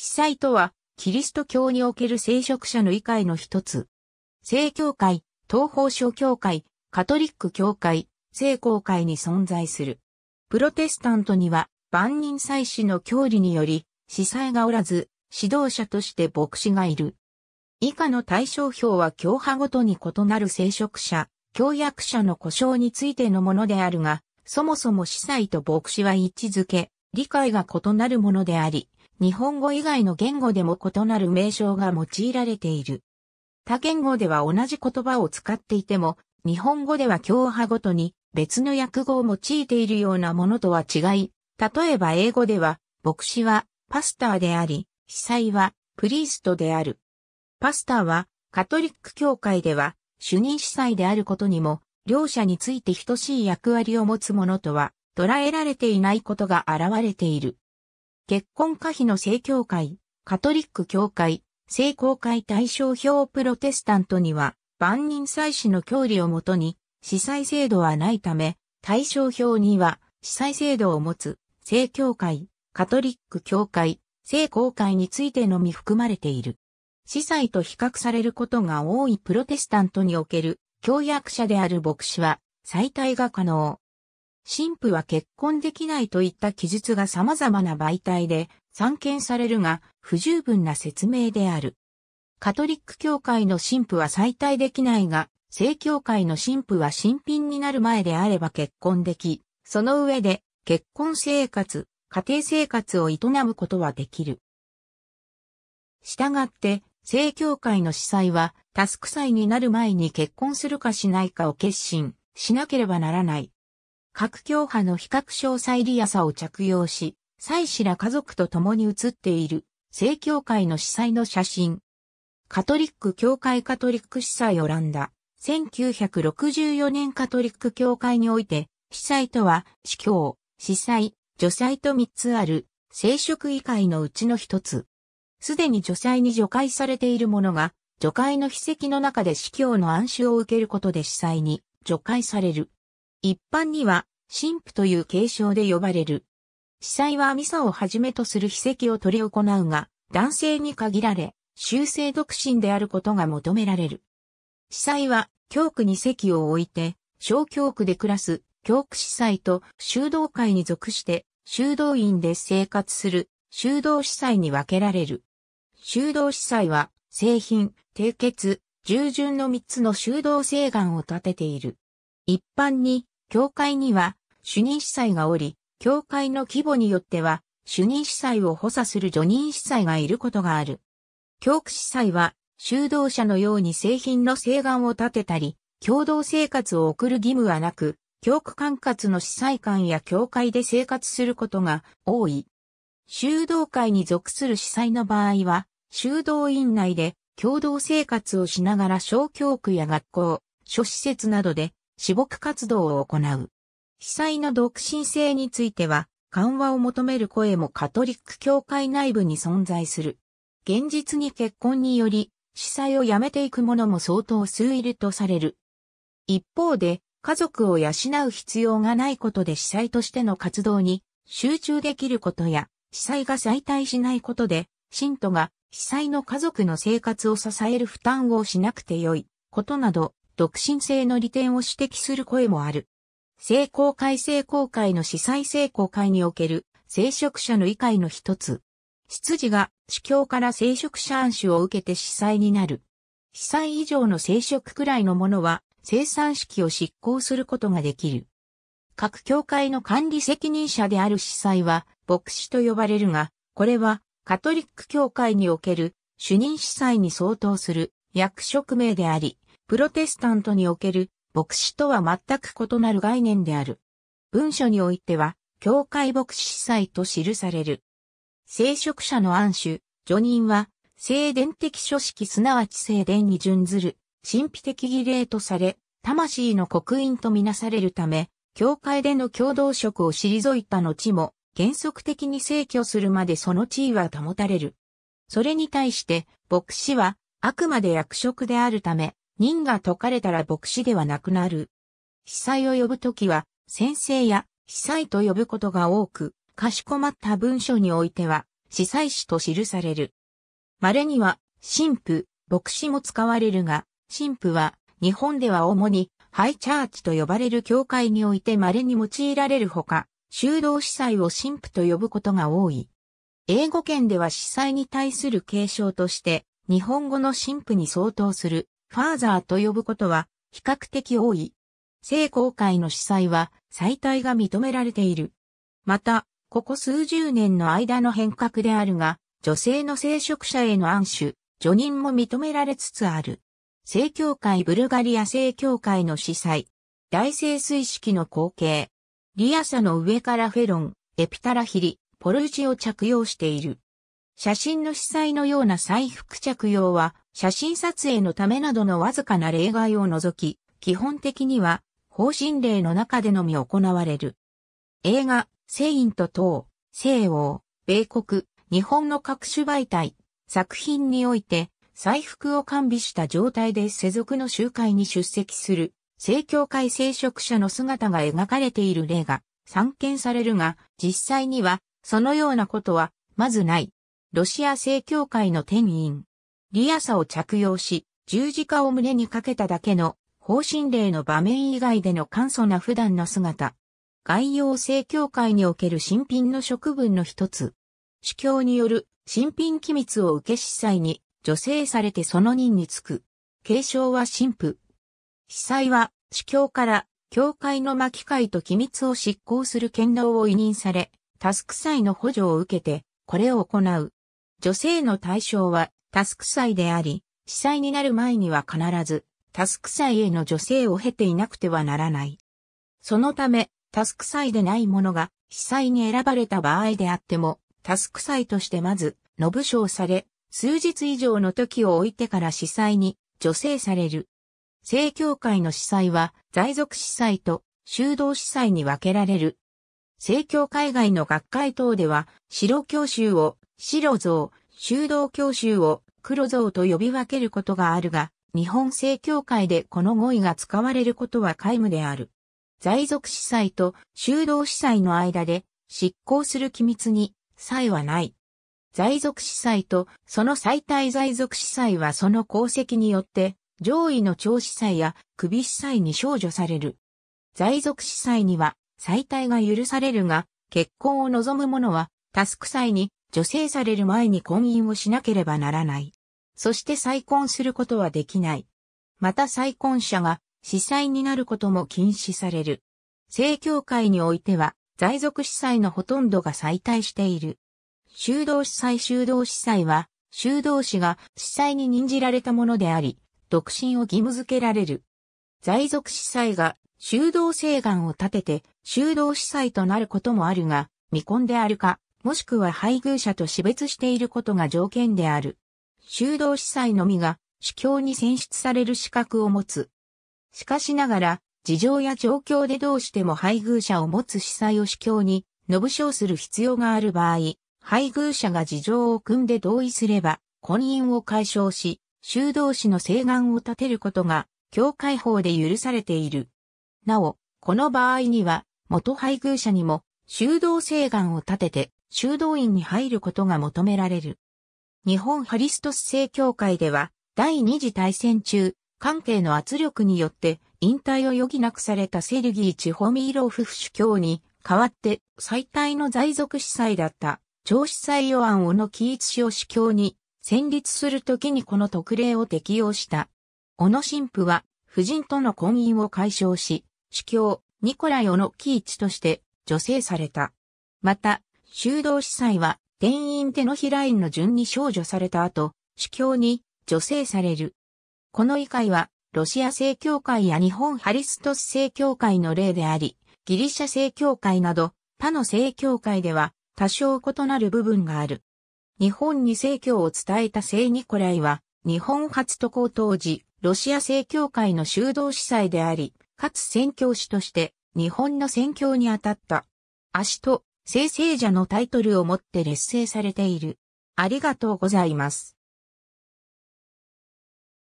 被災とは、キリスト教における聖職者の異解の一つ。聖教会、東方諸教会、カトリック教会、聖公会に存在する。プロテスタントには、万人祭祀の教理により、司祭がおらず、指導者として牧師がいる。以下の対象表は教派ごとに異なる聖職者、教約者の故障についてのものであるが、そもそも司祭と牧師は位置づけ、理解が異なるものであり、日本語以外の言語でも異なる名称が用いられている。他言語では同じ言葉を使っていても、日本語では教派ごとに別の訳語を用いているようなものとは違い、例えば英語では、牧師はパスターであり、司祭はプリーストである。パスターはカトリック教会では主任司祭であることにも、両者について等しい役割を持つものとは捉えられていないことが現れている。結婚可否の正教会、カトリック教会、正公会対象表プロテスタントには、万人祭祀の教理をもとに、司祭制度はないため、対象表には、司祭制度を持つ、正教会、カトリック教会、正公会についてのみ含まれている。司祭と比較されることが多いプロテスタントにおける、教約者である牧師は、再退が可能。神父は結婚できないといった記述が様々な媒体で散見されるが不十分な説明である。カトリック教会の神父は再退できないが、正教会の神父は新品になる前であれば結婚でき、その上で結婚生活、家庭生活を営むことはできる。したがって、正教会の司祭は、タスク祭になる前に結婚するかしないかを決心しなければならない。各教派の比較詳細リアサを着用し、妻子ら家族と共に写っている、正教会の司祭の写真。カトリック教会カトリック司祭オランダ。1964年カトリック教会において、司祭とは、司教、司祭、女祭と3つある、聖職以外のうちの一つ。すでに女祭に除会されている者が、除会の秘跡の中で司教の暗示を受けることで司祭に除会される。一般には、神父という継承で呼ばれる。司祭はミサをはじめとする秘跡を取り行うが、男性に限られ、修正独身であることが求められる。司祭は、教区に席を置いて、小教区で暮らす、教区司祭と修道会に属して、修道院で生活する、修道司祭に分けられる。修道司祭は、製品、締結、従順の3つの修道誓願を立てている。一般に、教会には主任司祭がおり、教会の規模によっては、主任司祭を補佐する助任司祭がいることがある。教区司祭は、修道者のように製品の請願を立てたり、共同生活を送る義務はなく、教区管轄の司祭官や教会で生活することが多い。修道会に属する司祭の場合は、修道院内で共同生活をしながら小教区や学校、諸施設などで死牧活動を行う。被災の独身性については、緩和を求める声もカトリック教会内部に存在する。現実に結婚により、司祭を辞めていく者も相当数いるとされる。一方で、家族を養う必要がないことで司祭としての活動に集中できることや、司祭が再退しないことで、信徒が司災の家族の生活を支える負担をしなくてよいことなど、独身性の利点を指摘する声もある。性功会性公会の司祭性功会における聖職者の理解の一つ。執事が司教から聖職者暗示を受けて司祭になる。司祭以上の聖職くらいのものは生産式を執行することができる。各教会の管理責任者である司祭は牧師と呼ばれるが、これはカトリック教会における主任司祭に相当する役職名であり、プロテスタントにおける牧師とは全く異なる概念である。文書においては、教会牧師司祭と記される。聖職者の暗守、助人は、聖伝的書式すなわち聖伝に準ずる、神秘的儀礼とされ、魂の刻印とみなされるため、教会での共同職を退いた後も、原則的に逝去するまでその地位は保たれる。それに対して、牧師は、あくまで役職であるため、任が解かれたら牧師ではなくなる。司祭を呼ぶときは、先生や司祭と呼ぶことが多く、かしこまった文書においては、司祭師と記される。稀には、神父、牧師も使われるが、神父は、日本では主に、ハイチャーチと呼ばれる教会において稀に用いられるほか、修道司祭を神父と呼ぶことが多い。英語圏では司祭に対する継承として、日本語の神父に相当するファーザーと呼ぶことは比較的多い。聖公会の司祭は最大が認められている。また、ここ数十年の間の変革であるが、女性の聖職者への暗守、助任も認められつつある。聖教会ブルガリア聖教会の司祭。大聖水式の光景。リアサの上からフェロン、エピタラヒリ、ポルジを着用している。写真の司祭のような彩服着用は、写真撮影のためなどのわずかな例外を除き、基本的には、方針令の中でのみ行われる。映画、セイント等、西欧、米国、日本の各種媒体、作品において、彩服を完備した状態で世俗の集会に出席する、正教会聖職者の姿が描かれている例が散見されるが、実際には、そのようなことは、まずない。ロシア正教会の天員。リアサを着用し、十字架を胸にかけただけの、方針令の場面以外での簡素な普段の姿。外洋正教会における新品の職分の一つ。主教による新品機密を受け司祭に助成されてその任につく。継承は神父。司祭は主教から教会の巻会と機密を執行する権能を委任され、タスク祭の補助を受けて、これを行う。女性の対象はタスク祭であり、司祭になる前には必ずタスク祭への女性を経ていなくてはならない。そのため、タスク祭でない者が司祭に選ばれた場合であっても、タスク祭としてまず、の武将され、数日以上の時を置いてから司祭に助成される。正教会の司祭は、在属司祭と修道司祭に分けられる。正教会外の学会等では、白教習を白像、修道教習を黒像と呼び分けることがあるが、日本正教会でこの語彙が使われることは皆無である。在属司祭と修道司祭の間で執行する機密に差異はない。在属司祭とその最大在属司祭はその功績によって上位の長司祭や首司祭に少女される。在属司祭には最大が許されるが結婚を望む者はタスク祭に女性される前に婚姻をしなければならない。そして再婚することはできない。また再婚者が司祭になることも禁止される。正教会においては、在属司祭のほとんどが再退している。修道司祭修道司祭は、修道士が司祭に任じられたものであり、独身を義務付けられる。在属司祭が修道誓願を立てて修道司祭となることもあるが、未婚であるか、もしくは配偶者と死別していることが条件である。修道司祭のみが主教に選出される資格を持つ。しかしながら、事情や状況でどうしても配偶者を持つ司祭を主教に、のょ称する必要がある場合、配偶者が事情を組んで同意すれば、婚姻を解消し、修道士の請願を立てることが、教会法で許されている。なお、この場合には、元配偶者にも、修道請願を立てて、修道院に入ることが求められる。日本ハリストス正教会では、第二次大戦中、関係の圧力によって引退を余儀なくされたセルギー・チホミーロフフ主教に代わって最大の在属司祭だった長司祭ヨアン・オノ・キーツ氏を主教に戦立するときにこの特例を適用した。小野神父は夫人との婚姻を解消し、主教ニコライ・オノ・キーチとして女性された。また、修道司祭は、天員手のひら院の順に少女された後、主教に女性される。この異界は、ロシア正教会や日本ハリストス正教会の例であり、ギリシャ正教会など、他の正教会では、多少異なる部分がある。日本に正教を伝えた聖ニコライは、日本初渡航当時、ロシア正教会の修道司祭であり、かつ宣教師として、日本の宣教に当たった。足と生成者のタイトルをもって劣勢されている。ありがとうございます。